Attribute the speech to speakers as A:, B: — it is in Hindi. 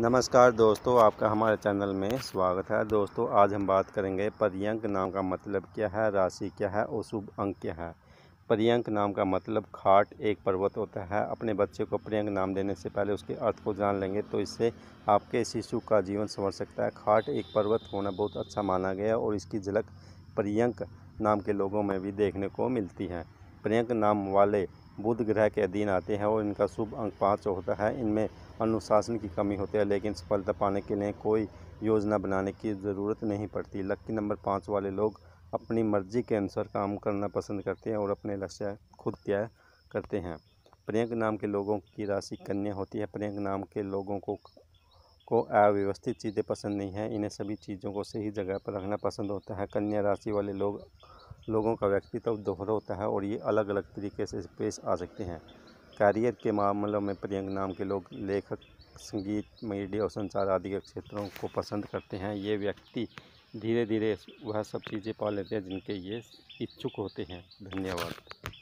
A: नमस्कार दोस्तों आपका हमारे चैनल में स्वागत है दोस्तों आज हम बात करेंगे पर्यंक नाम का मतलब क्या है राशि क्या है और शुभ अंक क्या है पर्यंक नाम का मतलब खाट एक पर्वत होता है अपने बच्चे को पर्यंक नाम देने से पहले उसके अर्थ को जान लेंगे तो इससे आपके शिशु का जीवन संवर सकता है खाट एक पर्वत होना बहुत अच्छा माना गया और इसकी झलक पर्यंक नाम के लोगों में भी देखने को मिलती है पर्यंक नाम वाले बुध ग्रह के अधीन आते हैं और इनका शुभ अंक पाँच होता है इनमें अनुशासन की कमी होती है लेकिन सफलता पाने के लिए कोई योजना बनाने की ज़रूरत नहीं पड़ती लक्की नंबर पाँच वाले लोग अपनी मर्जी के अनुसार काम करना पसंद करते हैं और अपने लक्ष्य खुद तय करते हैं प्रियंक नाम के लोगों की राशि कन्या होती है प्रियंक नाम के लोगों को को अव्यवस्थित चीज़ें पसंद नहीं हैं इन्हें सभी चीज़ों को सही जगह पर रखना पसंद होता है कन्या राशि वाले लोग लोगों का व्यक्तित्व दोहरा होता है और ये अलग अलग तरीके से पेश आ सकते हैं कैरियर के मामलों में प्रियंक नाम के लोग लेखक संगीत मीडिया और संचार आदि के क्षेत्रों को पसंद करते हैं ये व्यक्ति धीरे धीरे वह सब चीज़ें पा लेते हैं जिनके ये इच्छुक होते हैं धन्यवाद